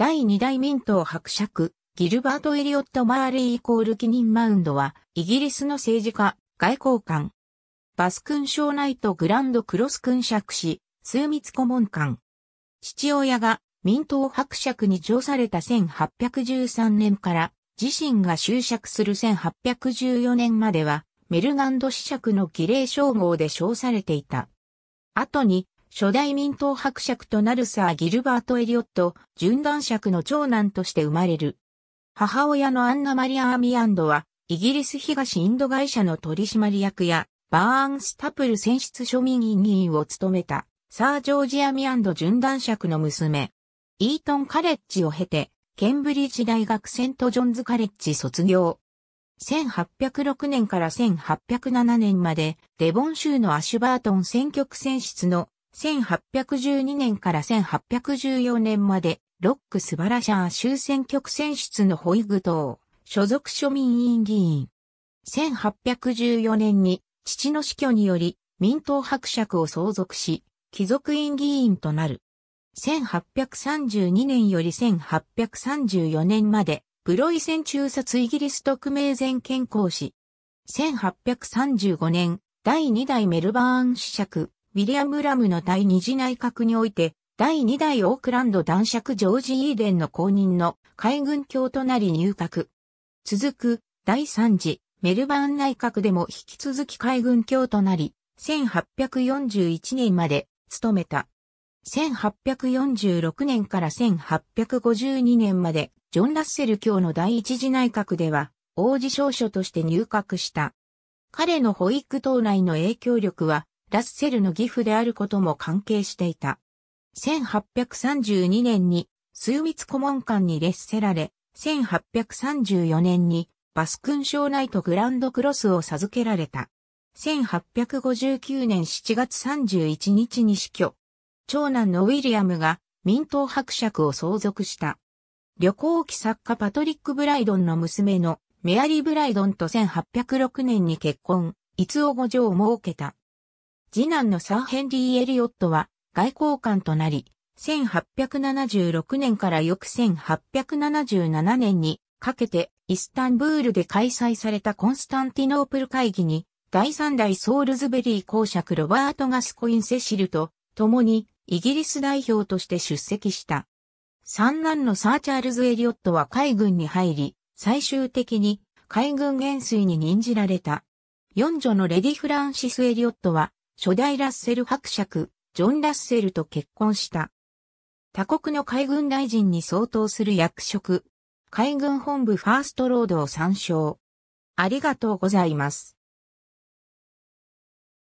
第2代民党伯爵、ギルバート・エリオット・マーリーイコールキニン・マウンドは、イギリスの政治家、外交官。バス君将ナイト・グランド・クロス君爵士、数密顧問官。父親が、民党伯爵に調された1813年から、自身が就職する1814年までは、メルガンド子爵の儀礼称号で称されていた。後に、初代民党伯爵となるサー・ギルバート・エリオット、順男爵の長男として生まれる。母親のアンナ・マリア・アーミアンドは、イギリス東インド会社の取締役や、バーンスタプル選出庶民議員を務めた、サー・ジョージ・アミアンド順男爵の娘。イートン・カレッジを経て、ケンブリッジ大学セント・ジョンズ・カレッジ卒業。1806年から1807年まで、デボン州のアシュバートン選挙区選出の1812年から1814年まで、ロックスバラシャー終選局選出のホイグ党、所属庶民委員議員。1814年に、父の死去により、民党伯爵を相続し、貴族院議員となる。1832年より1834年まで、プロイセン中殺イギリス特命全権行使。1835年、第2代メルバーン子爵、ウィリアム・ラムの第二次内閣において、第二代オークランド男爵ジョージ・イーデンの公認の海軍卿となり入閣。続く第三次メルバーン内閣でも引き続き海軍卿となり、1841年まで務めた。1846年から1852年までジョン・ラッセル卿の第一次内閣では王子少書として入閣した。彼の保育党内の影響力はラッセルの義父であることも関係していた。1832年に枢密顧問官に列せられ、1834年にバス勲章ナイトグランドクロスを授けられた。1859年7月31日に死去。長男のウィリアムが民党伯爵を相続した。旅行記作家パトリック・ブライドンの娘のメアリー・ブライドンと1806年に結婚、逸王五女を設けた。次男のサー・ヘンリー・エリオットは外交官となり、1876年から翌1877年にかけてイスタンブールで開催されたコンスタンティノープル会議に第三代ソールズベリー公爵ロバート・ガスコイン・セシルと共にイギリス代表として出席した。三男のサー・チャールズ・エリオットは海軍に入り、最終的に海軍元帥に任じられた。四女のレディ・フランシス・エリオットは初代ラッセル伯爵、ジョン・ラッセルと結婚した。他国の海軍大臣に相当する役職、海軍本部ファーストロードを参照。ありがとうございます。